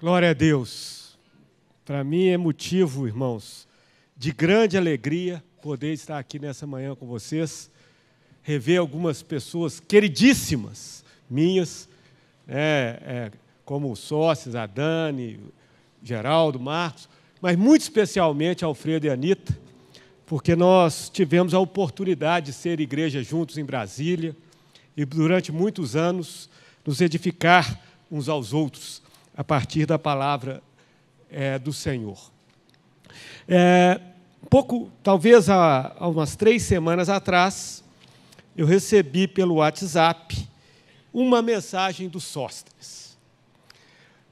Glória a Deus. Para mim é motivo, irmãos, de grande alegria poder estar aqui nessa manhã com vocês, rever algumas pessoas queridíssimas minhas, é, é, como sócios, a Dani, Geraldo, Marcos, mas muito especialmente Alfredo e Anitta, porque nós tivemos a oportunidade de ser igreja juntos em Brasília e durante muitos anos nos edificar uns aos outros a partir da palavra é, do Senhor. É, pouco, talvez há, há umas três semanas atrás, eu recebi pelo WhatsApp uma mensagem do Sóstres.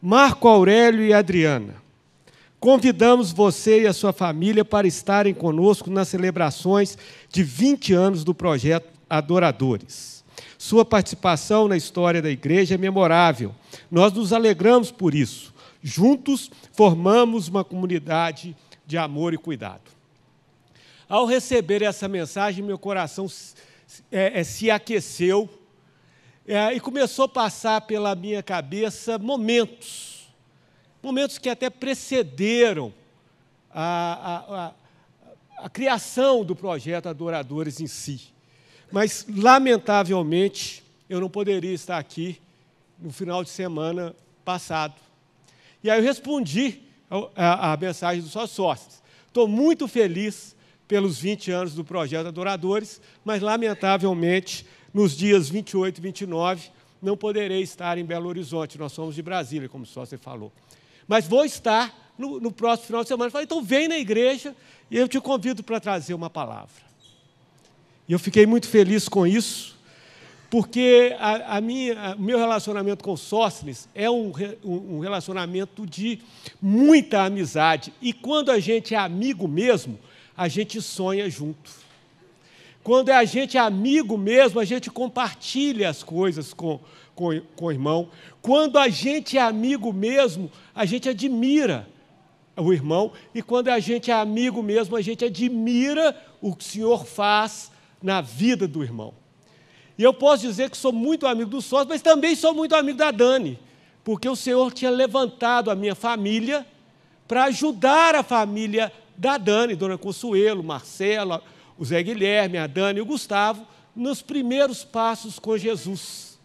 Marco Aurélio e Adriana, convidamos você e a sua família para estarem conosco nas celebrações de 20 anos do projeto Adoradores. Sua participação na história da igreja é memorável. Nós nos alegramos por isso. Juntos formamos uma comunidade de amor e cuidado. Ao receber essa mensagem, meu coração é, é, se aqueceu é, e começou a passar pela minha cabeça momentos, momentos que até precederam a, a, a, a criação do projeto Adoradores em si. Mas, lamentavelmente, eu não poderia estar aqui no final de semana passado. E aí eu respondi a, a, a mensagem dos sócios. sócios. Estou muito feliz pelos 20 anos do projeto Adoradores, mas, lamentavelmente, nos dias 28 e 29, não poderei estar em Belo Horizonte. Nós somos de Brasília, como só você falou. Mas vou estar no, no próximo final de semana. Eu falei, então vem na igreja e eu te convido para trazer uma palavra. E eu fiquei muito feliz com isso, porque a, a minha, a, meu relacionamento com Sócrates é um, um relacionamento de muita amizade. E quando a gente é amigo mesmo, a gente sonha junto. Quando a gente é amigo mesmo, a gente compartilha as coisas com, com, com o irmão. Quando a gente é amigo mesmo, a gente admira o irmão. E quando a gente é amigo mesmo, a gente admira o que o Senhor faz na vida do irmão. E eu posso dizer que sou muito amigo do sócio, mas também sou muito amigo da Dani, porque o Senhor tinha levantado a minha família para ajudar a família da Dani, Dona Consuelo, Marcela, o Zé Guilherme, a Dani e o Gustavo, nos primeiros passos com Jesus.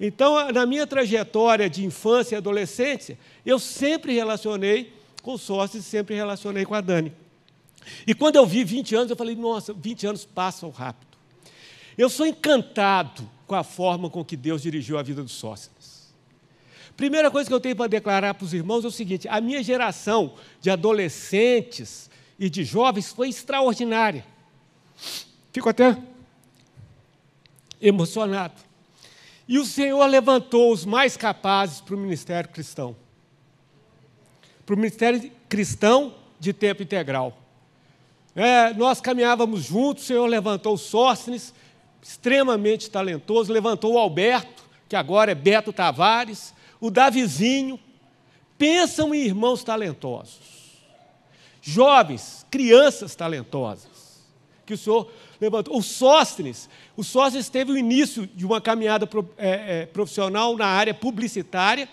Então, na minha trajetória de infância e adolescência, eu sempre relacionei com sócios e sempre relacionei com a Dani. E quando eu vi 20 anos, eu falei, nossa, 20 anos passam rápido. Eu sou encantado com a forma com que Deus dirigiu a vida dos sócios. Primeira coisa que eu tenho para declarar para os irmãos é o seguinte: a minha geração de adolescentes e de jovens foi extraordinária. Fico até emocionado. E o Senhor levantou os mais capazes para o ministério cristão para o ministério cristão de tempo integral. É, nós caminhávamos juntos, o Senhor levantou o Sóstenes, extremamente talentoso, levantou o Alberto, que agora é Beto Tavares, o Davizinho. Pensam em irmãos talentosos, jovens, crianças talentosas, que o Senhor levantou. O Sóstenes, o Sóstenes teve o início de uma caminhada é, é, profissional na área publicitária,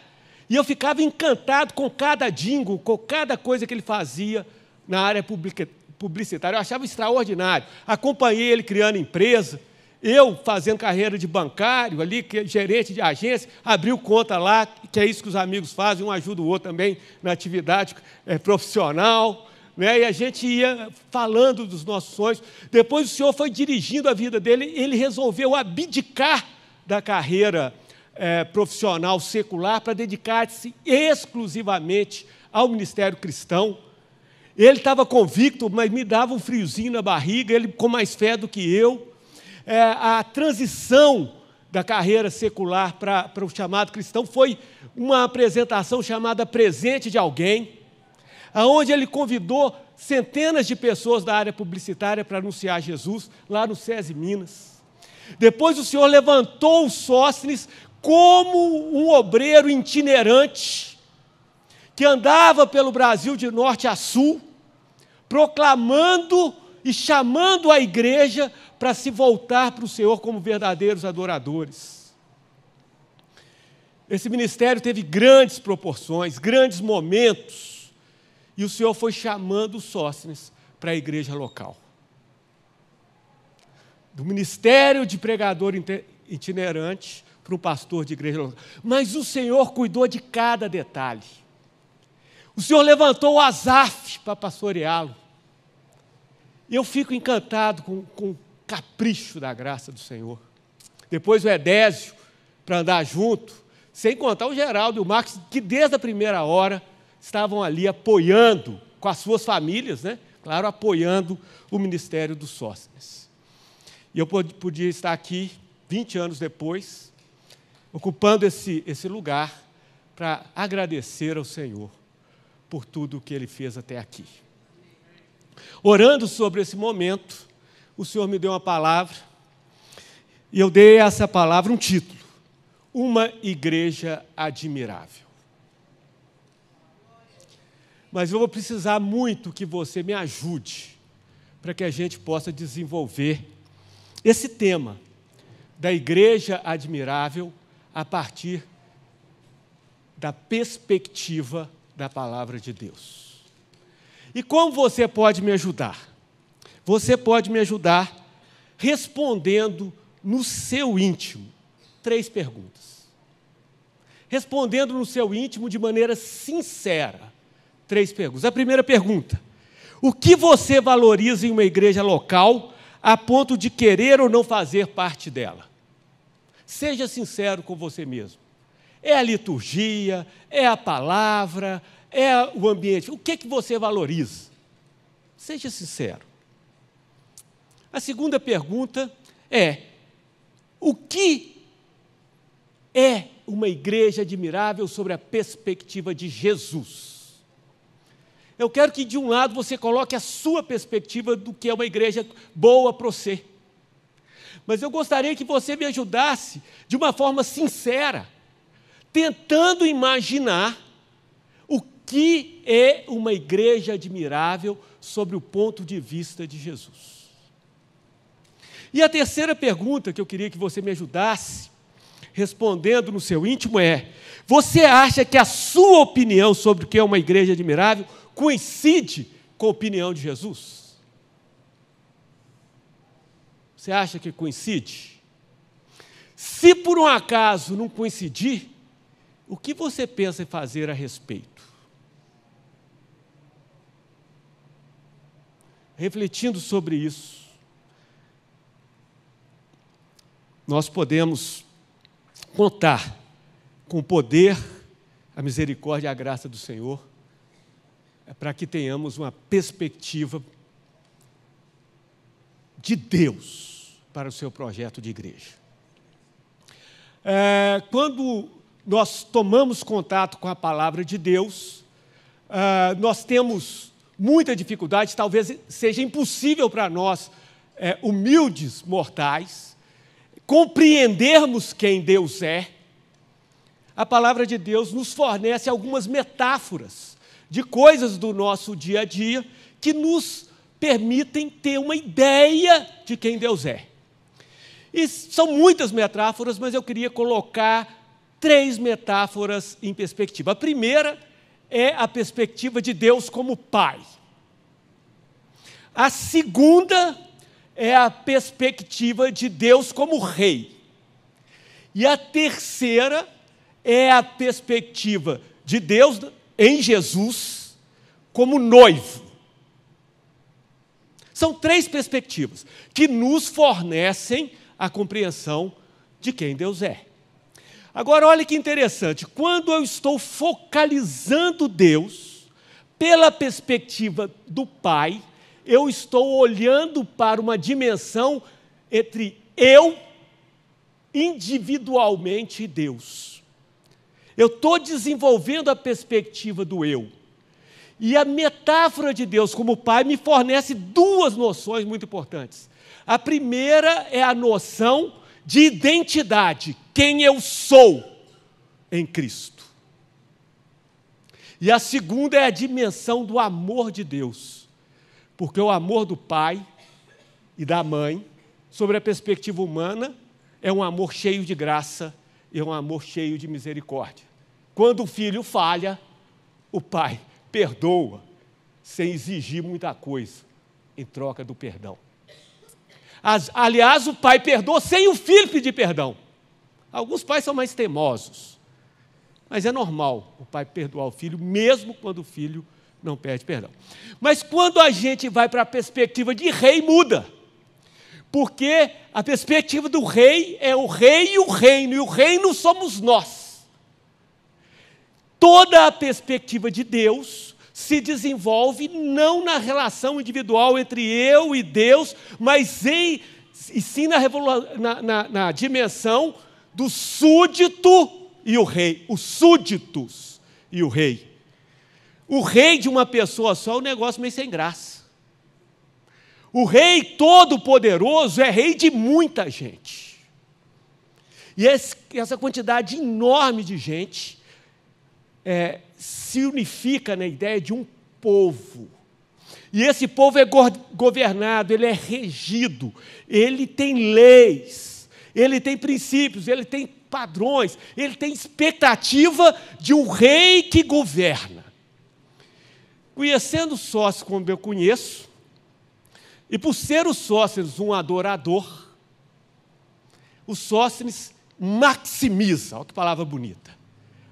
e eu ficava encantado com cada dingo, com cada coisa que ele fazia na área publicitária publicitário, eu achava extraordinário. Acompanhei ele criando empresa, eu fazendo carreira de bancário ali, é gerente de agência, abriu conta lá, que é isso que os amigos fazem, um ajuda o outro também na atividade é, profissional. Né? E a gente ia falando dos nossos sonhos. Depois o senhor foi dirigindo a vida dele, ele resolveu abdicar da carreira é, profissional secular para dedicar-se exclusivamente ao ministério cristão ele estava convicto, mas me dava um friozinho na barriga, ele com mais fé do que eu. É, a transição da carreira secular para o chamado cristão foi uma apresentação chamada Presente de Alguém, aonde ele convidou centenas de pessoas da área publicitária para anunciar Jesus lá no SESI Minas. Depois o Senhor levantou o Sócrates como um obreiro itinerante que andava pelo Brasil de norte a sul, proclamando e chamando a igreja para se voltar para o Senhor como verdadeiros adoradores. Esse ministério teve grandes proporções, grandes momentos, e o Senhor foi chamando os sócines para a igreja local. Do ministério de pregador itinerante para um pastor de igreja local. Mas o Senhor cuidou de cada detalhe. O Senhor levantou o Azaf para pastoreá-lo. E eu fico encantado com, com o capricho da graça do Senhor. Depois o Edésio, para andar junto, sem contar o Geraldo e o Marcos, que desde a primeira hora estavam ali apoiando, com as suas famílias, né? claro, apoiando o ministério dos sócios. E eu podia estar aqui 20 anos depois, ocupando esse, esse lugar para agradecer ao Senhor por tudo o que ele fez até aqui. Orando sobre esse momento, o Senhor me deu uma palavra, e eu dei a essa palavra um título: Uma Igreja Admirável. Mas eu vou precisar muito que você me ajude para que a gente possa desenvolver esse tema da Igreja Admirável a partir da perspectiva da palavra de Deus. E como você pode me ajudar? Você pode me ajudar respondendo no seu íntimo três perguntas. Respondendo no seu íntimo de maneira sincera três perguntas. A primeira pergunta: o que você valoriza em uma igreja local a ponto de querer ou não fazer parte dela? Seja sincero com você mesmo. É a liturgia, é a palavra, é o ambiente. O que é que você valoriza? Seja sincero. A segunda pergunta é: o que é uma igreja admirável sobre a perspectiva de Jesus? Eu quero que, de um lado, você coloque a sua perspectiva do que é uma igreja boa para você. Mas eu gostaria que você me ajudasse de uma forma sincera tentando imaginar o que é uma igreja admirável sobre o ponto de vista de Jesus. E a terceira pergunta que eu queria que você me ajudasse respondendo no seu íntimo é: você acha que a sua opinião sobre o que é uma igreja admirável coincide com a opinião de Jesus? Você acha que coincide? Se por um acaso não coincidir, o que você pensa em fazer a respeito? Refletindo sobre isso, nós podemos contar com o poder, a misericórdia e a graça do Senhor é para que tenhamos uma perspectiva de Deus para o seu projeto de igreja. É, quando nós tomamos contato com a palavra de Deus, uh, nós temos muita dificuldade, talvez seja impossível para nós, é, humildes mortais, compreendermos quem Deus é. A palavra de Deus nos fornece algumas metáforas de coisas do nosso dia a dia que nos permitem ter uma ideia de quem Deus é. E são muitas metáforas, mas eu queria colocar três metáforas em perspectiva. A primeira é a perspectiva de Deus como Pai. A segunda é a perspectiva de Deus como Rei. E a terceira é a perspectiva de Deus em Jesus como noivo. São três perspectivas que nos fornecem a compreensão de quem Deus é. Agora, olha que interessante: quando eu estou focalizando Deus, pela perspectiva do Pai, eu estou olhando para uma dimensão entre eu, individualmente, e Deus. Eu estou desenvolvendo a perspectiva do eu. E a metáfora de Deus como Pai me fornece duas noções muito importantes. A primeira é a noção de identidade quem eu sou em Cristo. E a segunda é a dimensão do amor de Deus, porque o amor do pai e da mãe, sobre a perspectiva humana, é um amor cheio de graça e é um amor cheio de misericórdia. Quando o filho falha, o pai perdoa, sem exigir muita coisa em troca do perdão. As, aliás, o pai perdoa sem o filho pedir perdão. Alguns pais são mais teimosos, mas é normal o pai perdoar o filho, mesmo quando o filho não pede perdão. Mas quando a gente vai para a perspectiva de rei, muda. Porque a perspectiva do rei é o rei e o reino, e o reino somos nós. Toda a perspectiva de Deus se desenvolve não na relação individual entre eu e Deus, mas em, e sim na, na, na, na dimensão do súdito e o rei, os súditos e o rei. O rei de uma pessoa só é um negócio meio sem graça. O rei todo-poderoso é rei de muita gente. E esse, essa quantidade enorme de gente é, se unifica na ideia de um povo. E esse povo é governado, ele é regido, ele tem leis ele tem princípios, ele tem padrões, ele tem expectativa de um rei que governa. Conhecendo sócios como eu conheço, e por ser o sócios um adorador, o sócios maximiza, olha que palavra bonita,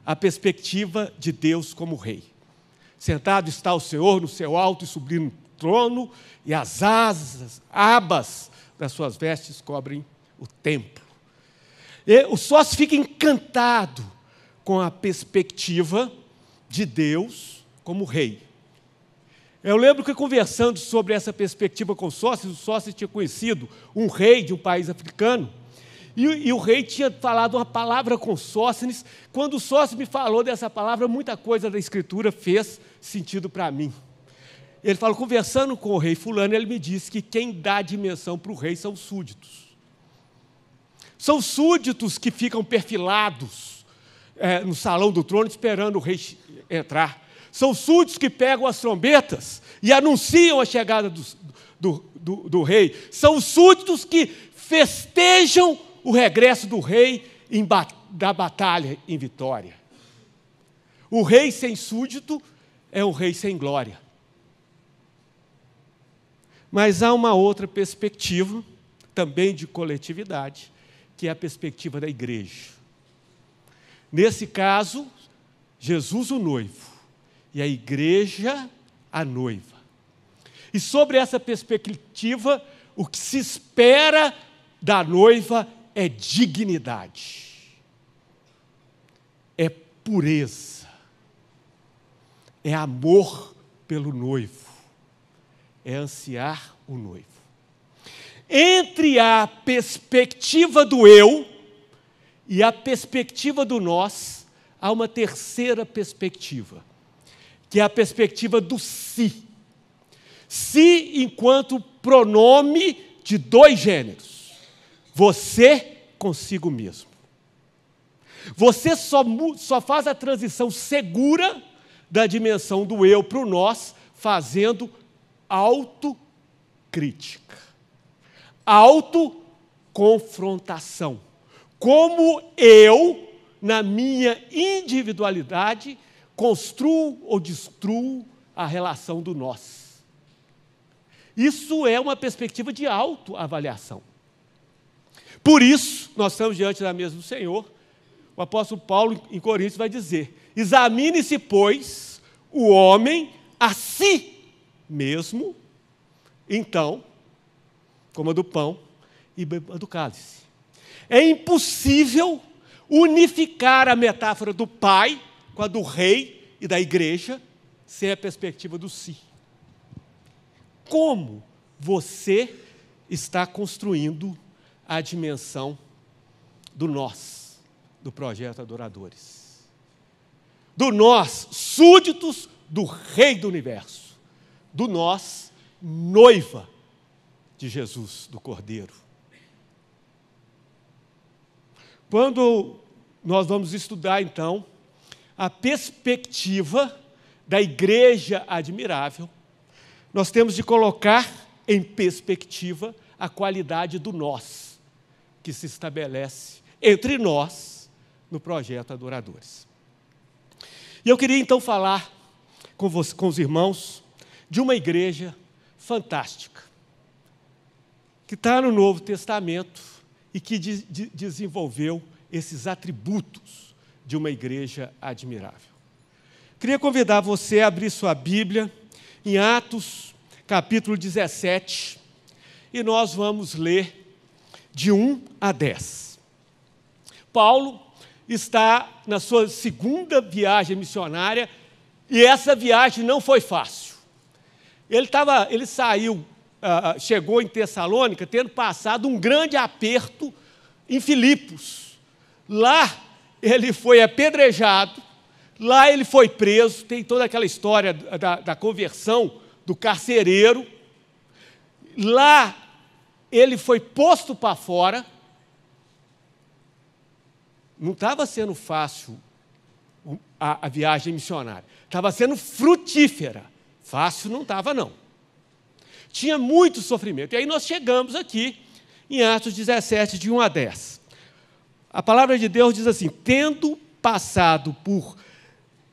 a perspectiva de Deus como rei. Sentado está o Senhor no seu alto e sublime trono, e as asas, abas das suas vestes cobrem o templo. E o sócio fica encantado com a perspectiva de Deus como rei. Eu lembro que conversando sobre essa perspectiva com o Sócio, o sócio tinha conhecido um rei de um país africano, e, e o rei tinha falado uma palavra com Sócines. Quando o sócio me falou dessa palavra, muita coisa da escritura fez sentido para mim. Ele falou, conversando com o rei fulano, ele me disse que quem dá dimensão para o rei são os súditos. São súditos que ficam perfilados é, no salão do trono esperando o rei entrar. São súditos que pegam as trombetas e anunciam a chegada do, do, do, do rei. São súditos que festejam o regresso do rei em, da batalha em vitória. O rei sem súdito é um rei sem glória. Mas há uma outra perspectiva, também de coletividade, que é a perspectiva da igreja. Nesse caso, Jesus o noivo e a igreja a noiva. E sobre essa perspectiva, o que se espera da noiva é dignidade, é pureza, é amor pelo noivo, é ansiar o noivo entre a perspectiva do eu e a perspectiva do nós, há uma terceira perspectiva, que é a perspectiva do si. Si enquanto pronome de dois gêneros. Você consigo mesmo. Você só, só faz a transição segura da dimensão do eu para o nós, fazendo autocrítica autoconfrontação. Como eu, na minha individualidade, construo ou destruo a relação do nós. Isso é uma perspectiva de autoavaliação. Por isso, nós estamos diante da mesa do Senhor. O apóstolo Paulo, em Coríntios, vai dizer: Examine-se, pois, o homem a si mesmo, então a do pão e a do cálice. É impossível unificar a metáfora do pai com a do rei e da igreja sem a perspectiva do si. Como você está construindo a dimensão do nós, do projeto Adoradores? Do nós, súditos do Rei do Universo. Do nós, noiva de Jesus, do Cordeiro. Quando nós vamos estudar, então, a perspectiva da igreja admirável, nós temos de colocar em perspectiva a qualidade do nós, que se estabelece entre nós no projeto Adoradores. E eu queria então falar com, você, com os irmãos de uma igreja fantástica que está no Novo Testamento e que de, de, desenvolveu esses atributos de uma igreja admirável. Queria convidar você a abrir sua Bíblia em Atos, capítulo 17, e nós vamos ler de 1 a 10. Paulo está na sua segunda viagem missionária e essa viagem não foi fácil. Ele, tava, ele saiu ah, ah, chegou em Tessalônica, tendo passado um grande aperto em Filipos. Lá ele foi apedrejado, lá ele foi preso, tem toda aquela história da, da conversão do carcereiro. Lá ele foi posto para fora. Não estava sendo fácil a, a viagem missionária, estava sendo frutífera. Fácil não estava, não. Tinha muito sofrimento. E aí nós chegamos aqui em Atos 17, de 1 a 10. A palavra de Deus diz assim: Tendo passado por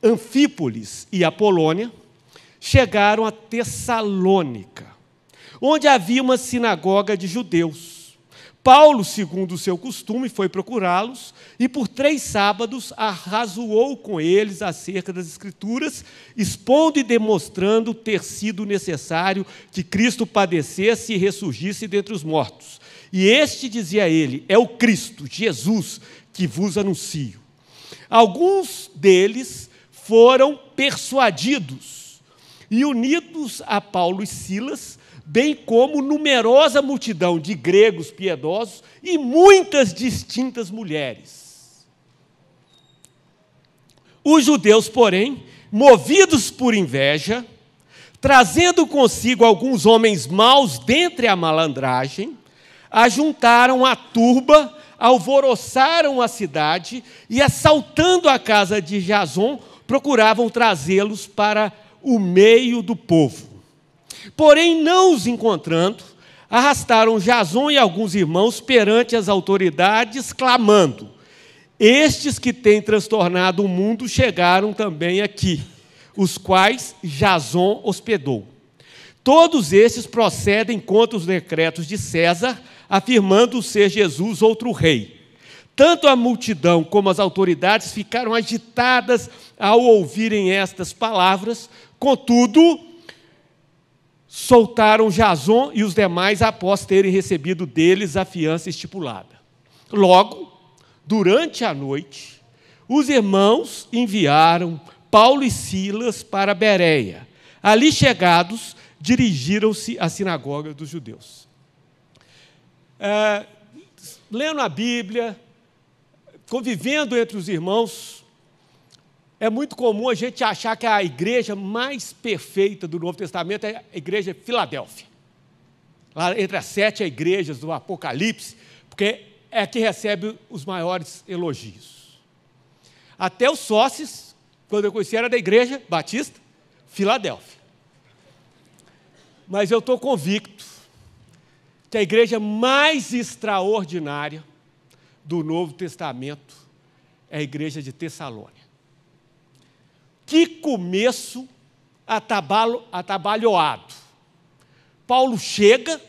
Anfípolis e Apolônia, chegaram a Tessalônica, onde havia uma sinagoga de judeus Paulo, segundo o seu costume, foi procurá-los e por três sábados arrazoou com eles acerca das Escrituras, expondo e demonstrando ter sido necessário que Cristo padecesse e ressurgisse dentre os mortos. E este, dizia ele, é o Cristo, Jesus, que vos anuncio. Alguns deles foram persuadidos e, unidos a Paulo e Silas, bem como numerosa multidão de gregos piedosos e muitas distintas mulheres. Os judeus, porém, movidos por inveja, trazendo consigo alguns homens maus dentre a malandragem, ajuntaram a turba, alvoroçaram a cidade e, assaltando a casa de Jason, procuravam trazê-los para o meio do povo. Porém, não os encontrando, arrastaram Jason e alguns irmãos perante as autoridades, clamando: Estes que têm transtornado o mundo chegaram também aqui, os quais Jason hospedou. Todos estes procedem contra os decretos de César, afirmando ser Jesus outro rei. Tanto a multidão como as autoridades ficaram agitadas ao ouvirem estas palavras, contudo, soltaram Jason e os demais após terem recebido deles a fiança estipulada. Logo, durante a noite, os irmãos enviaram Paulo e Silas para Bereia. Ali chegados, dirigiram-se à sinagoga dos judeus. É, lendo a Bíblia, convivendo entre os irmãos, é muito comum a gente achar que a igreja mais perfeita do Novo Testamento é a igreja de Filadélfia. Lá entre as sete igrejas do Apocalipse, porque é a que recebe os maiores elogios. Até os sócios, quando eu conheci, era da igreja batista, Filadélfia. Mas eu estou convicto que a igreja mais extraordinária do Novo Testamento é a igreja de Tessalônica. Que começo atabalhoado. Paulo chega,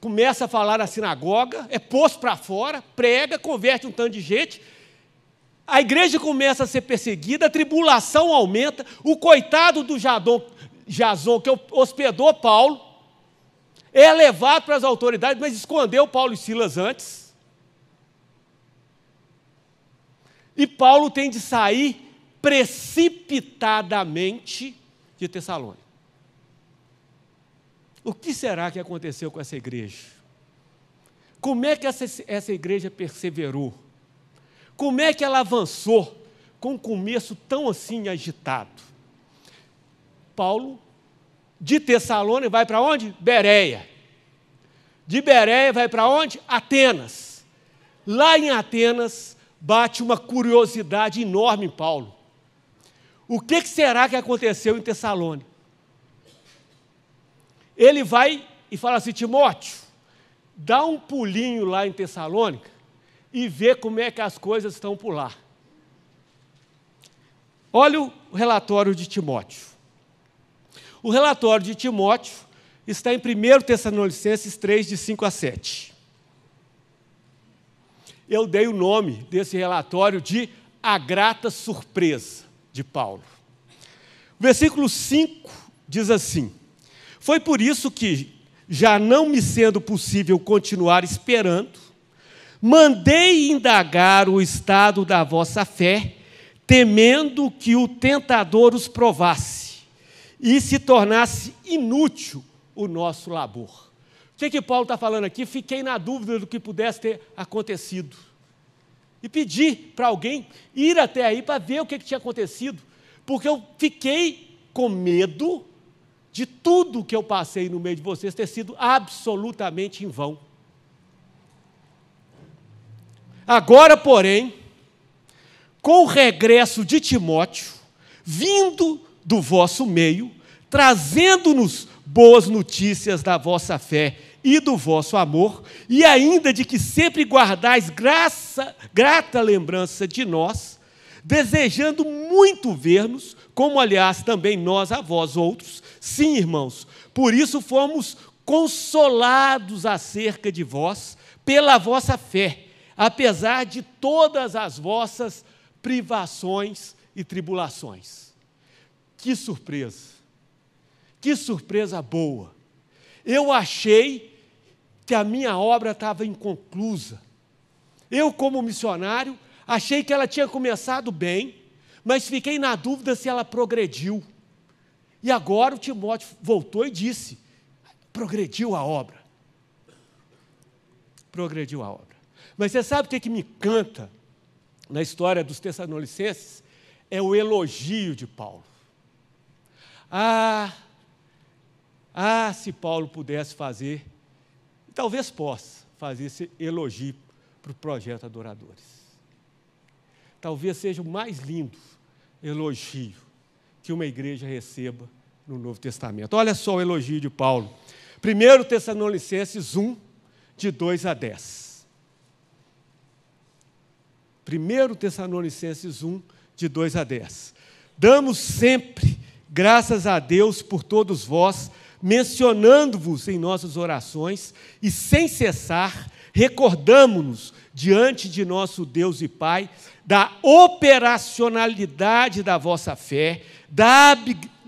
começa a falar na sinagoga, é posto para fora, prega, converte um tanto de gente. A igreja começa a ser perseguida, a tribulação aumenta, o coitado do Jadon, Jason, que hospedou Paulo, é levado para as autoridades, mas escondeu Paulo e Silas antes. E Paulo tem de sair precipitadamente de Tessalônica. O que será que aconteceu com essa igreja? Como é que essa, essa igreja perseverou? Como é que ela avançou com um começo tão assim agitado? Paulo, de Tessalônica, vai para onde? Bereia. De Bereia vai para onde? Atenas. Lá em Atenas, bate uma curiosidade enorme em Paulo. O que, que será que aconteceu em Tessalônica? Ele vai e fala assim: Timóteo, dá um pulinho lá em Tessalônica e vê como é que as coisas estão por lá. Olha o relatório de Timóteo. O relatório de Timóteo está em 1 Tessalonicenses 3, de 5 a 7. Eu dei o nome desse relatório de A Grata Surpresa de Paulo. O versículo 5 diz assim: Foi por isso que, já não me sendo possível continuar esperando, mandei indagar o estado da vossa fé, temendo que o tentador os provasse e se tornasse inútil o nosso labor. O que, é que Paulo está falando aqui? Fiquei na dúvida do que pudesse ter acontecido e pedi para alguém ir até aí para ver o que, que tinha acontecido, porque eu fiquei com medo de tudo que eu passei no meio de vocês ter sido absolutamente em vão. Agora, porém, com o regresso de Timóteo, vindo do vosso meio, trazendo-nos boas notícias da vossa fé e do vosso amor, e ainda de que sempre guardais graça, grata lembrança de nós, desejando muito ver-nos, como aliás também nós a vós outros. Sim, irmãos, por isso fomos consolados acerca de vós, pela vossa fé, apesar de todas as vossas privações e tribulações. Que surpresa! Que surpresa boa! Eu achei que a minha obra estava inconclusa. Eu, como missionário, achei que ela tinha começado bem, mas fiquei na dúvida se ela progrediu. E agora o Timóteo voltou e disse: progrediu a obra. Progrediu a obra. Mas você sabe o que, é que me canta na história dos Tessalonicenses? É o elogio de Paulo. Ah, ah, se Paulo pudesse fazer talvez possa fazer esse elogio para o projeto Adoradores. Talvez seja o mais lindo elogio que uma igreja receba no Novo Testamento. Olha só o elogio de Paulo. 1 Tessalonicenses 1, de 2 a 10. 1 Tessalonicenses 1, de 2 a 10. Damos sempre graças a Deus por todos vós mencionando-vos em nossas orações e sem cessar recordamos-nos diante de nosso Deus e Pai da operacionalidade da vossa fé, da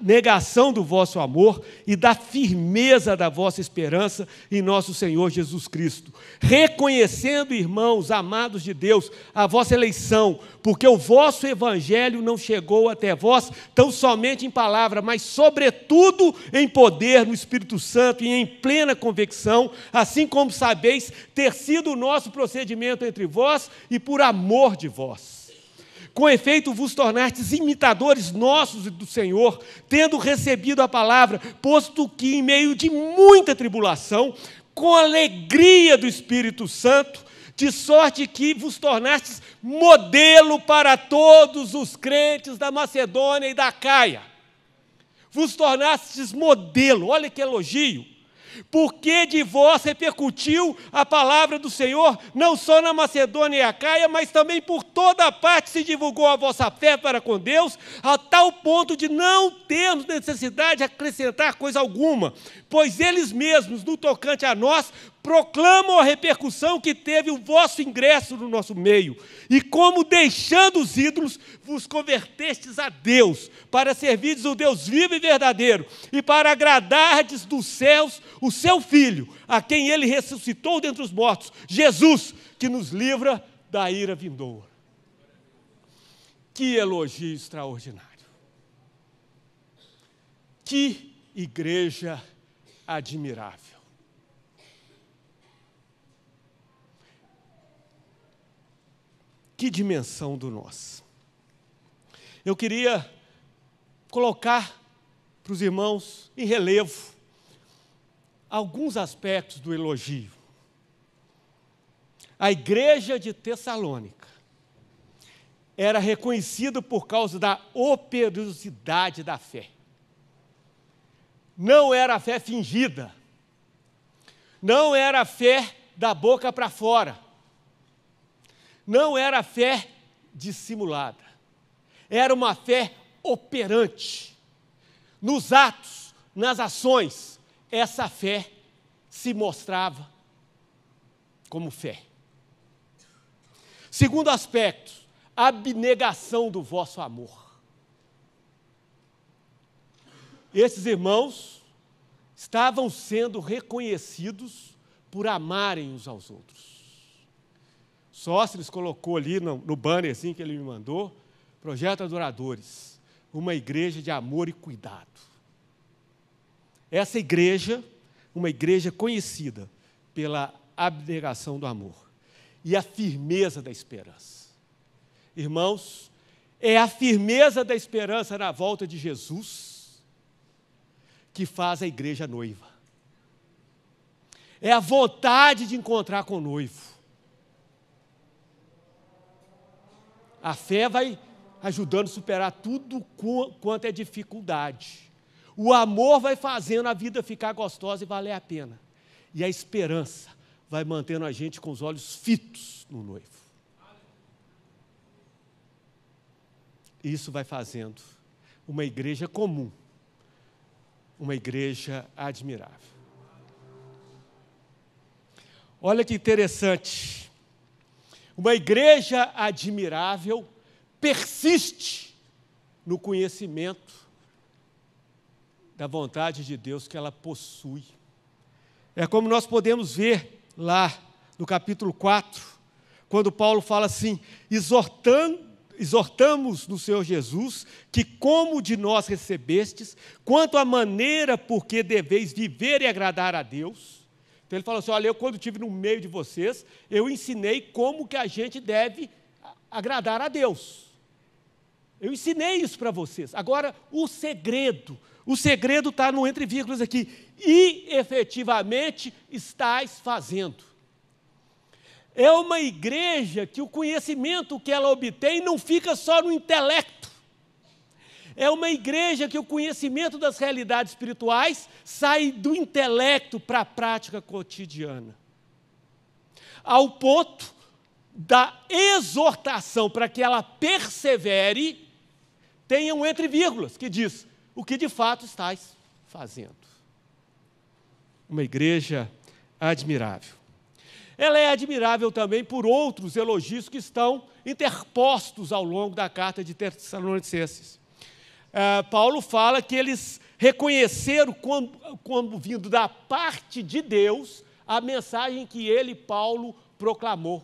negação do vosso amor e da firmeza da vossa esperança em nosso Senhor Jesus Cristo. Reconhecendo, irmãos amados de Deus, a vossa eleição, porque o vosso evangelho não chegou até vós tão somente em palavra, mas sobretudo em poder no Espírito Santo e em plena convicção, assim como sabeis ter sido o nosso procedimento entre vós e por amor de vós com efeito, vos tornastes imitadores nossos e do Senhor, tendo recebido a palavra, posto que, em meio de muita tribulação, com alegria do Espírito Santo, de sorte que vos tornastes modelo para todos os crentes da Macedônia e da Caia. Vos tornastes modelo, olha que elogio. Porque de vós repercutiu a palavra do Senhor, não só na Macedônia e Acaia, mas também por toda a parte se divulgou a vossa fé para com Deus, a tal ponto de não termos necessidade de acrescentar coisa alguma, pois eles mesmos, no tocante a nós, proclamam a repercussão que teve o vosso ingresso no nosso meio, e como, deixando os ídolos, vos convertestes a Deus, para servides o Deus vivo e verdadeiro, e para agradardes dos céus o seu Filho, a quem ele ressuscitou dentre os mortos, Jesus, que nos livra da ira vindoura. Que elogio extraordinário. Que igreja admirável. que dimensão do nós. Eu queria colocar para os irmãos em relevo alguns aspectos do elogio. A igreja de Tessalônica era reconhecida por causa da operosidade da fé. Não era a fé fingida, não era a fé da boca para fora, não era fé dissimulada, era uma fé operante. Nos atos, nas ações, essa fé se mostrava como fé. Segundo aspecto, abnegação do vosso amor. Esses irmãos estavam sendo reconhecidos por amarem uns aos outros. Sócrates colocou ali no, no banner assim, que ele me mandou, Projeto Adoradores, uma igreja de amor e cuidado. Essa igreja, uma igreja conhecida pela abnegação do amor e a firmeza da esperança. Irmãos, é a firmeza da esperança na volta de Jesus que faz a igreja noiva. É a vontade de encontrar com o noivo A fé vai ajudando a superar tudo quanto é dificuldade. O amor vai fazendo a vida ficar gostosa e valer a pena. E a esperança vai mantendo a gente com os olhos fitos no noivo. Isso vai fazendo uma igreja comum, uma igreja admirável. Olha que interessante. Uma igreja admirável persiste no conhecimento da vontade de Deus que ela possui. É como nós podemos ver lá no capítulo 4, quando Paulo fala assim: exortamos no Senhor Jesus que, como de nós recebestes, quanto à maneira por que deveis viver e agradar a Deus, então ele falou assim: olha, eu quando estive no meio de vocês, eu ensinei como que a gente deve agradar a Deus. Eu ensinei isso para vocês. Agora, o segredo, o segredo está no entre vírgulas aqui. E efetivamente estáis fazendo. É uma igreja que o conhecimento que ela obtém não fica só no intelecto é uma igreja que o conhecimento das realidades espirituais sai do intelecto para a prática cotidiana. Ao ponto da exortação para que ela persevere, tenha um entre vírgulas que diz o que de fato estás fazendo. Uma igreja admirável. Ela é admirável também por outros elogios que estão interpostos ao longo da carta de Tessalonicenses. Ah, Paulo fala que eles reconheceram como, como vindo da parte de Deus a mensagem que ele, Paulo, proclamou.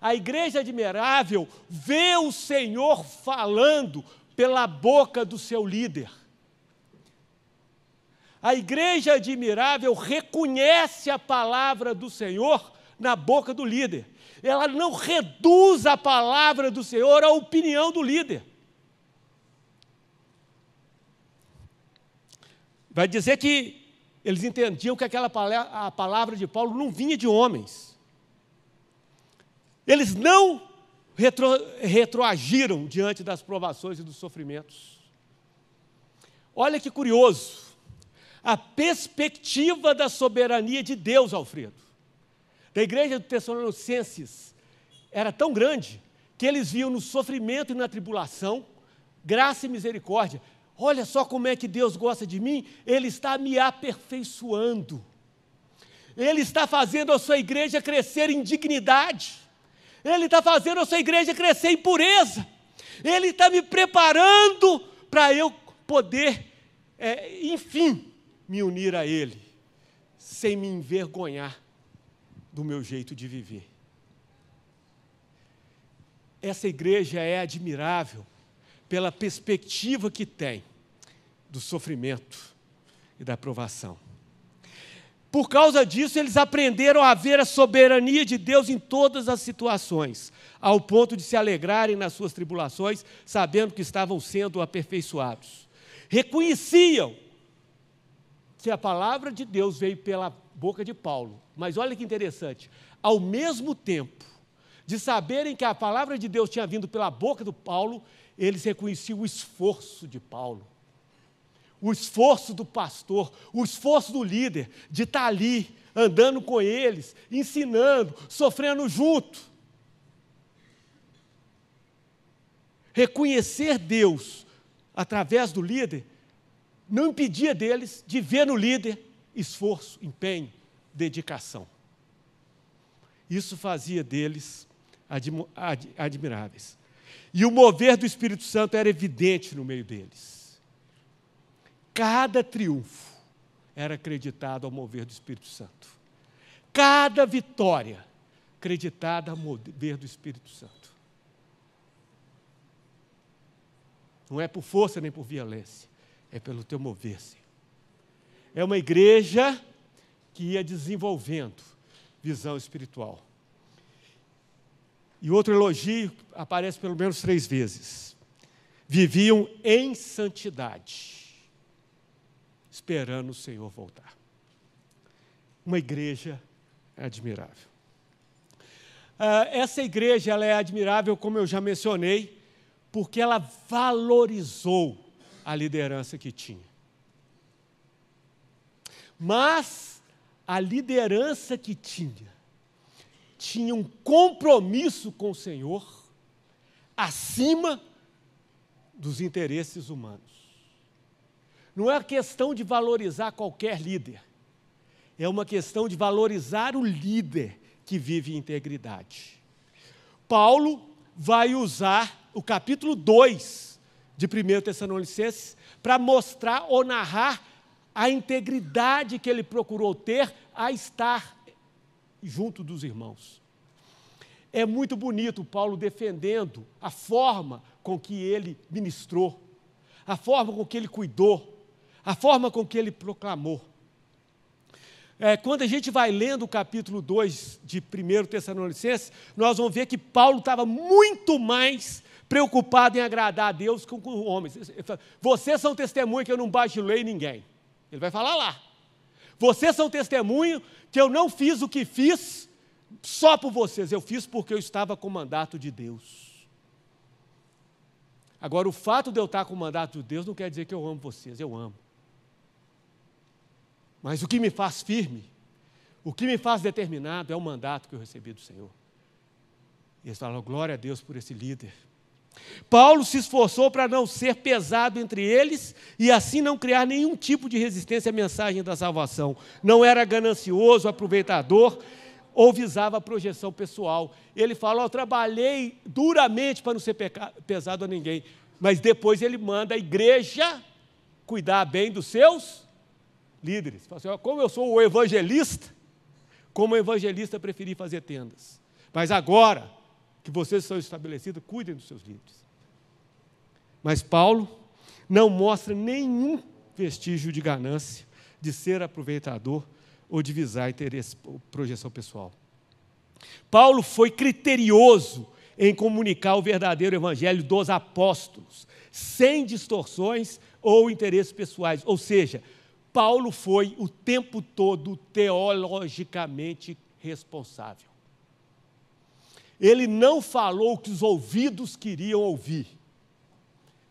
A igreja admirável vê o Senhor falando pela boca do seu líder. A igreja admirável reconhece a palavra do Senhor na boca do líder. Ela não reduz a palavra do Senhor à opinião do líder. Vai dizer que eles entendiam que aquela a palavra de Paulo não vinha de homens. Eles não retro, retroagiram diante das provações e dos sofrimentos. Olha que curioso. A perspectiva da soberania de Deus, Alfredo, da igreja do Tessalonicenses, era tão grande que eles viam no sofrimento e na tribulação graça e misericórdia Olha só como é que Deus gosta de mim, Ele está me aperfeiçoando. Ele está fazendo a sua igreja crescer em dignidade. Ele está fazendo a sua igreja crescer em pureza. Ele está me preparando para eu poder, é, enfim, me unir a Ele, sem me envergonhar do meu jeito de viver. Essa igreja é admirável pela perspectiva que tem do sofrimento e da provação. Por causa disso, eles aprenderam a ver a soberania de Deus em todas as situações, ao ponto de se alegrarem nas suas tribulações, sabendo que estavam sendo aperfeiçoados. Reconheciam que a palavra de Deus veio pela boca de Paulo. Mas olha que interessante, ao mesmo tempo de saberem que a palavra de Deus tinha vindo pela boca do Paulo, eles reconheciam o esforço de Paulo o esforço do pastor, o esforço do líder de estar tá ali, andando com eles, ensinando, sofrendo junto. Reconhecer Deus através do líder não impedia deles de ver no líder esforço, empenho, dedicação. Isso fazia deles admiráveis. E o mover do Espírito Santo era evidente no meio deles. Cada triunfo era acreditado ao mover do Espírito Santo. Cada vitória acreditada ao mover do Espírito Santo. Não é por força nem por violência, é pelo teu mover-se. É uma igreja que ia desenvolvendo visão espiritual. E outro elogio aparece pelo menos três vezes. Viviam em santidade esperando o Senhor voltar. Uma igreja é admirável. Ah, essa igreja ela é admirável, como eu já mencionei, porque ela valorizou a liderança que tinha. Mas a liderança que tinha tinha um compromisso com o Senhor acima dos interesses humanos. Não é a questão de valorizar qualquer líder, é uma questão de valorizar o líder que vive integridade. Paulo vai usar o capítulo 2 de 1 Tessalonicenses para mostrar ou narrar a integridade que ele procurou ter a estar junto dos irmãos. É muito bonito Paulo defendendo a forma com que ele ministrou, a forma com que ele cuidou, a forma com que ele proclamou. É, quando a gente vai lendo o capítulo 2 de 1 Tessalonicenses, nós vamos ver que Paulo estava muito mais preocupado em agradar a Deus com, os homens. Vocês são testemunho que eu não bajulei ninguém. Ele vai falar lá. Vocês são testemunho que eu não fiz o que fiz só por vocês, eu fiz porque eu estava com o mandato de Deus. Agora, o fato de eu estar com o mandato de Deus não quer dizer que eu amo vocês, eu amo. Mas o que me faz firme, o que me faz determinado é o mandato que eu recebi do Senhor. E eles falaram, glória a Deus por esse líder. Paulo se esforçou para não ser pesado entre eles e assim não criar nenhum tipo de resistência à mensagem da salvação. Não era ganancioso, aproveitador ou visava a projeção pessoal. Ele fala: oh, trabalhei duramente para não ser pesado a ninguém. Mas depois ele manda a igreja cuidar bem dos seus líderes. Assim, como eu sou o evangelista, como evangelista preferi fazer tendas. Mas agora que vocês são estabelecidos, cuidem dos seus líderes. Mas Paulo não mostra nenhum vestígio de ganância, de ser aproveitador ou de visar interesse ou projeção pessoal. Paulo foi criterioso em comunicar o verdadeiro evangelho dos apóstolos, sem distorções ou interesses pessoais, ou seja, Paulo foi o tempo todo teologicamente responsável. Ele não falou o que os ouvidos queriam ouvir.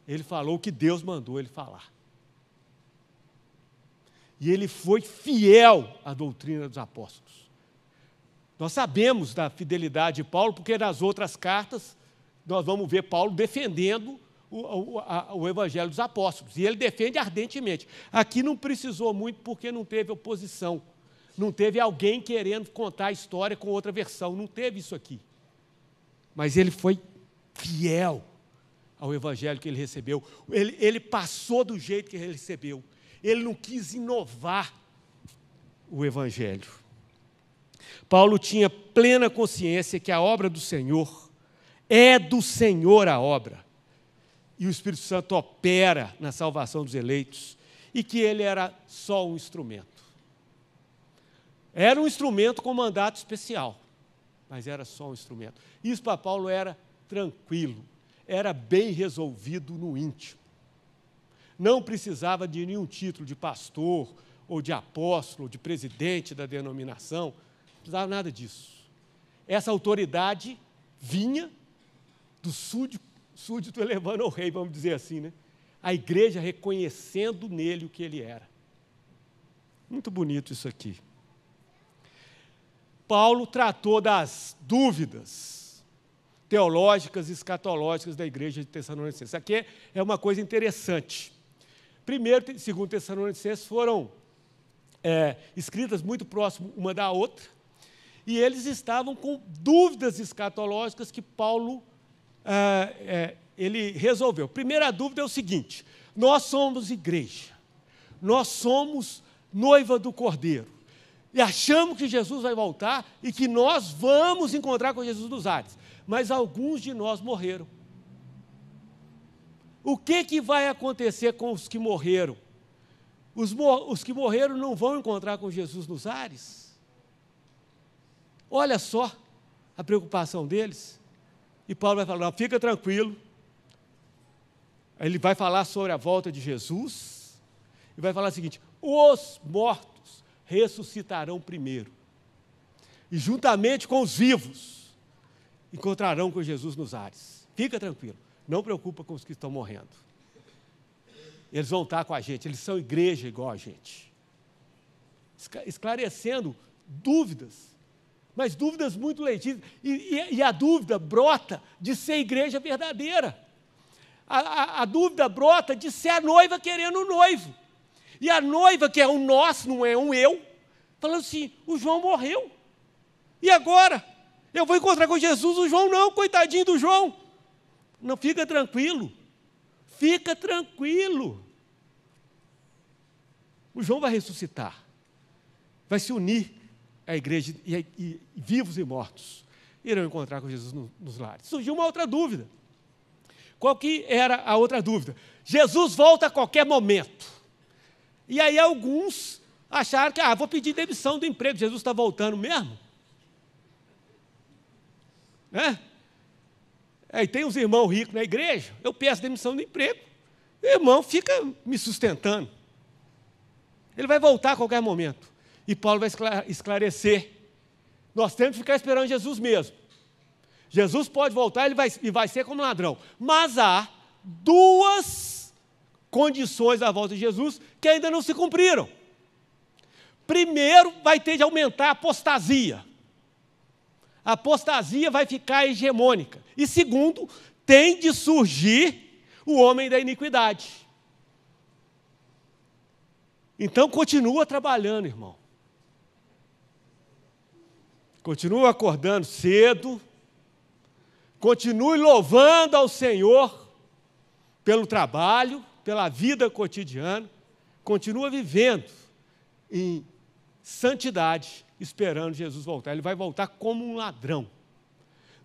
Ele falou o que Deus mandou ele falar. E ele foi fiel à doutrina dos apóstolos. Nós sabemos da fidelidade de Paulo, porque nas outras cartas nós vamos ver Paulo defendendo o, o, a, o Evangelho dos Apóstolos. E ele defende ardentemente. Aqui não precisou muito porque não teve oposição. Não teve alguém querendo contar a história com outra versão. Não teve isso aqui. Mas ele foi fiel ao evangelho que ele recebeu. Ele, ele, passou do jeito que ele recebeu. Ele não quis inovar o evangelho. Paulo tinha plena consciência que a obra do Senhor é do Senhor a obra e o Espírito Santo opera na salvação dos eleitos e que ele era só um instrumento. Era um instrumento com mandato especial, mas era só um instrumento. Isso para Paulo era tranquilo, era bem resolvido no íntimo. Não precisava de nenhum título de pastor, ou de apóstolo, ou de presidente da denominação, não precisava nada disso. Essa autoridade vinha do súdito súdito elevando ao rei, vamos dizer assim, né? A igreja reconhecendo nele o que ele era. Muito bonito isso aqui. Paulo tratou das dúvidas teológicas e escatológicas da igreja de Tessalonicenses. Aqui é uma coisa interessante. Primeiro e segundo Tessalonicenses foram é, escritas muito próximo uma da outra, e eles estavam com dúvidas escatológicas que Paulo ah, é, ele resolveu. Primeira dúvida é o seguinte: nós somos igreja, nós somos noiva do Cordeiro, e achamos que Jesus vai voltar e que nós vamos encontrar com Jesus nos ares, mas alguns de nós morreram. O que, que vai acontecer com os que morreram? Os, os que morreram não vão encontrar com Jesus nos ares? Olha só a preocupação deles. E Paulo vai falar: não, fica tranquilo. Ele vai falar sobre a volta de Jesus e vai falar o seguinte: os mortos ressuscitarão primeiro, e juntamente com os vivos encontrarão com Jesus nos ares. Fica tranquilo, não preocupa com os que estão morrendo. Eles vão estar com a gente, eles são igreja igual a gente. Esclarecendo dúvidas mas dúvidas muito legítimas. E, e, e a dúvida brota de ser igreja verdadeira. A, a, a, dúvida brota de ser a noiva querendo o noivo. E a noiva, que é um nós, não é um eu, falando assim: o João morreu. E agora? Eu vou encontrar com Jesus, o João não, coitadinho do João. Não fica tranquilo. Fica tranquilo. O João vai ressuscitar. Vai se unir a igreja, e, e vivos e mortos irão encontrar com Jesus no, nos lares. Surgiu uma outra dúvida. Qual que era a outra dúvida? Jesus volta a qualquer momento. E aí alguns acharam que, ah, vou pedir demissão do emprego, Jesus está voltando mesmo? Né? Aí tem os irmãos ricos na igreja, eu peço demissão do emprego. o irmão fica me sustentando. Ele vai voltar a qualquer momento. E Paulo vai esclarecer. Nós temos que ficar esperando Jesus mesmo. Jesus pode voltar ele vai, e vai ser como ladrão. Mas há duas condições da volta de Jesus que ainda não se cumpriram. Primeiro, vai ter de aumentar a apostasia. A apostasia vai ficar hegemônica. E segundo, tem de surgir o homem da iniquidade. Então continua trabalhando, irmão. Continue acordando cedo. Continue louvando ao Senhor pelo trabalho, pela vida cotidiana. Continue vivendo em santidade, esperando Jesus voltar. Ele vai voltar como um ladrão.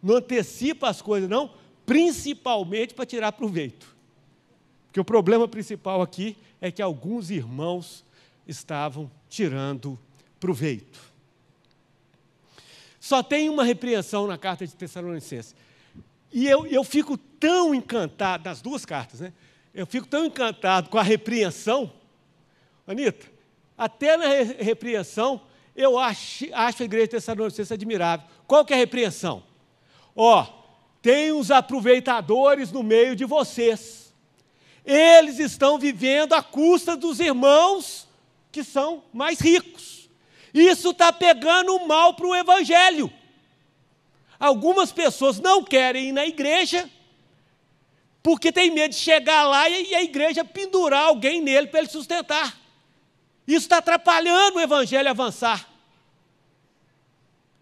Não antecipa as coisas, não, principalmente para tirar proveito. Porque o problema principal aqui é que alguns irmãos estavam tirando proveito. Só tem uma repreensão na carta de Tessalonicenses. E eu, eu fico tão encantado, nas duas cartas, né? Eu fico tão encantado com a repreensão. Anitta, até na repreensão, eu acho, acho a igreja de Tessalonicenses admirável. Qual que é a repreensão? Ó, oh, tem uns aproveitadores no meio de vocês. Eles estão vivendo à custa dos irmãos que são mais ricos. Isso está pegando mal para o Evangelho. Algumas pessoas não querem ir na igreja porque tem medo de chegar lá e a igreja pendurar alguém nele para ele sustentar. Isso está atrapalhando o Evangelho avançar.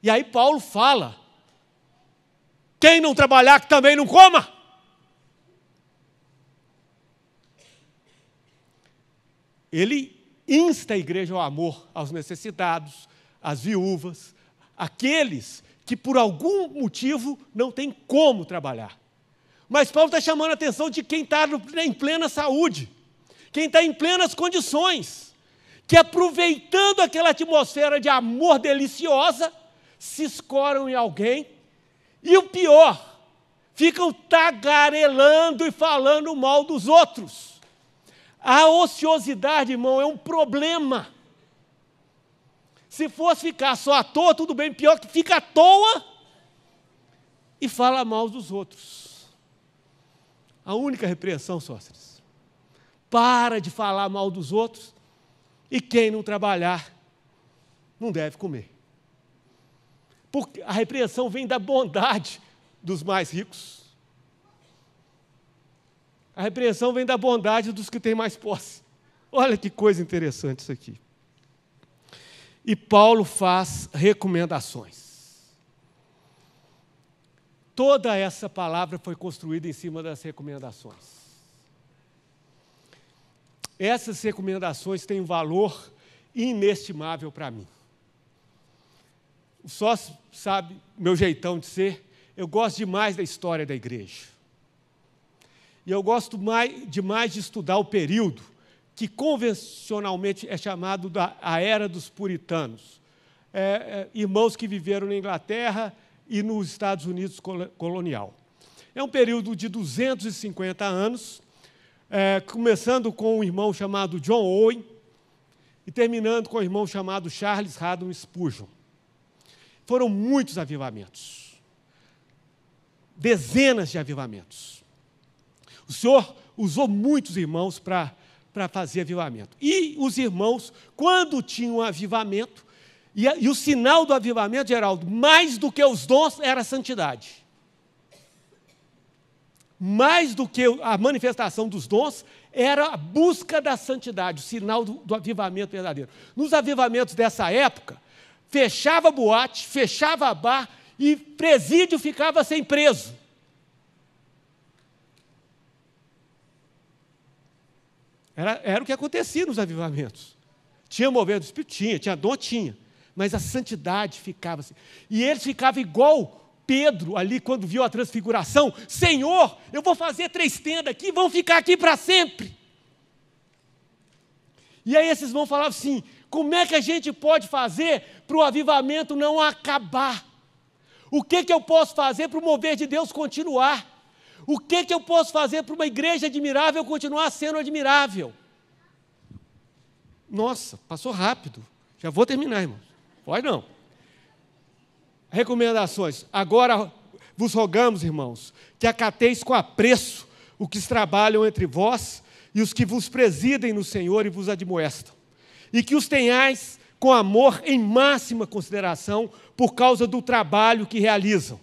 E aí Paulo fala: quem não trabalhar que também não coma. Ele insta a igreja ao amor aos necessitados, às viúvas, aqueles que por algum motivo não têm como trabalhar. Mas Paulo está chamando a atenção de quem está em plena saúde, quem está em plenas condições, que aproveitando aquela atmosfera de amor deliciosa, se escoram em alguém, e o pior, ficam tagarelando e falando mal dos outros. A ociosidade, irmão, é um problema. Se fosse ficar só à toa, tudo bem, pior que fica à toa e fala mal dos outros. A única repreensão, sócios. Para de falar mal dos outros e quem não trabalhar não deve comer. Porque a repreensão vem da bondade dos mais ricos. A repreensão vem da bondade dos que têm mais posse. Olha que coisa interessante isso aqui. E Paulo faz recomendações. Toda essa palavra foi construída em cima das recomendações. Essas recomendações têm um valor inestimável para mim. Só sabe meu jeitão de ser. Eu gosto demais da história da igreja. E eu gosto mais, demais de estudar o período que convencionalmente é chamado da a era dos puritanos. É, é, irmãos que viveram na Inglaterra e nos Estados Unidos colonial. É um período de 250 anos, é, começando com um irmão chamado John Owen e terminando com um irmão chamado Charles Haddon Spurgeon. Foram muitos avivamentos. Dezenas de avivamentos. O Senhor usou muitos irmãos para fazer avivamento. E os irmãos, quando tinham avivamento, e, e o sinal do avivamento, Geraldo, mais do que os dons, era a santidade. Mais do que a manifestação dos dons, era a busca da santidade, o sinal do, do avivamento verdadeiro. Nos avivamentos dessa época, fechava boate, fechava bar e presídio ficava sem preso. Era, era o que acontecia nos avivamentos. Tinha mover do Espírito? Tinha, tinha dom? Tinha. Mas a santidade ficava assim. E ele ficava igual Pedro ali quando viu a transfiguração: Senhor, eu vou fazer três tendas aqui, vão ficar aqui para sempre. E aí esses vão falar assim: como é que a gente pode fazer para o avivamento não acabar? O que, que eu posso fazer para o mover de Deus continuar? O que, que eu posso fazer para uma igreja admirável continuar sendo admirável? Nossa, passou rápido. Já vou terminar, irmãos. Pode não. Recomendações. Agora vos rogamos, irmãos, que acateis com apreço o que trabalham entre vós e os que vos presidem no Senhor e vos admoestam, e que os tenhais com amor em máxima consideração por causa do trabalho que realizam.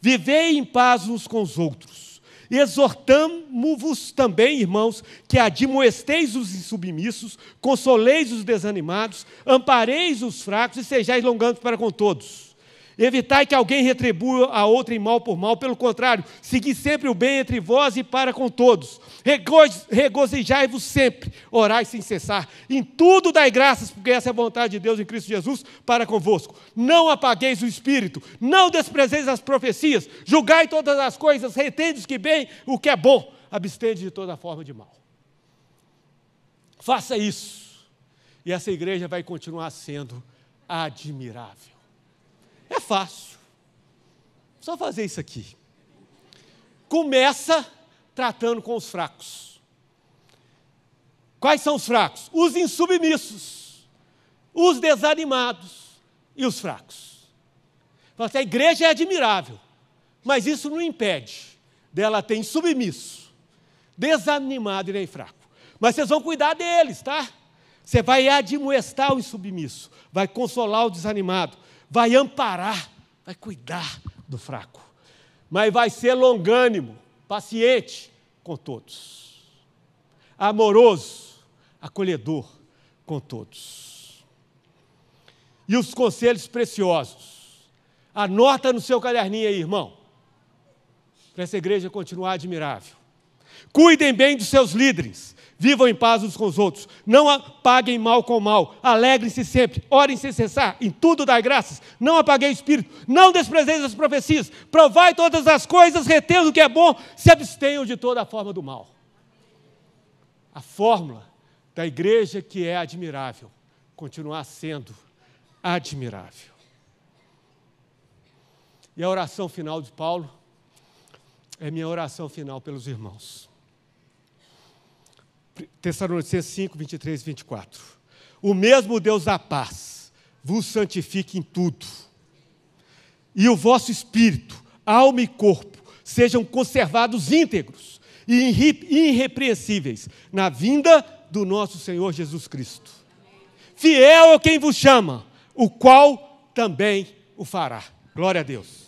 Vivei em paz uns com os outros. Exortamo-vos também, irmãos, que admoesteis os insubmissos, consoleis os desanimados, ampareis os fracos e sejais longanos para com todos. Evitai que alguém retribua a outro em mal por mal, pelo contrário, segui sempre o bem entre vós e para com todos. Regozijai-vos sempre, orai sem cessar. Em tudo dai graças, porque essa é a vontade de Deus em Cristo Jesus para convosco. Não apagueis o espírito, não desprezeis as profecias, julgai todas as coisas, retende que bem, o que é bom, abstende de toda forma de mal. Faça isso, e essa igreja vai continuar sendo admirável. É fácil. Só fazer isso aqui. Começa tratando com os fracos. Quais são os fracos? Os insubmissos, os desanimados e os fracos. Assim, A igreja é admirável, mas isso não impede dela ter insubmisso, desanimado e nem fraco. Mas vocês vão cuidar deles, tá? Você vai admoestar o insubmisso, vai consolar o desanimado, vai amparar, vai cuidar do fraco, mas vai ser longânimo, paciente com todos, amoroso, acolhedor com todos. E os conselhos preciosos. Anota no seu caderninho aí, irmão, para essa igreja continuar admirável. Cuidem bem dos seus líderes, Vivam em paz uns com os outros. Não apaguem mal com mal. Alegrem-se sempre. Orem sem cessar. Em tudo dai graças. Não apaguei o espírito. Não desprezeis as profecias. Provai todas as coisas. Retendo o que é bom. Se abstenham de toda a forma do mal. A fórmula da igreja que é admirável continuar sendo admirável. E a oração final de Paulo é minha oração final pelos irmãos. Tessalonicenses 5, 23 e 24. O mesmo Deus da paz vos santifique em tudo, e o vosso espírito, alma e corpo sejam conservados íntegros e irrepreensíveis na vinda do nosso Senhor Jesus Cristo. Fiel é quem vos chama, o qual também o fará. Glória a Deus.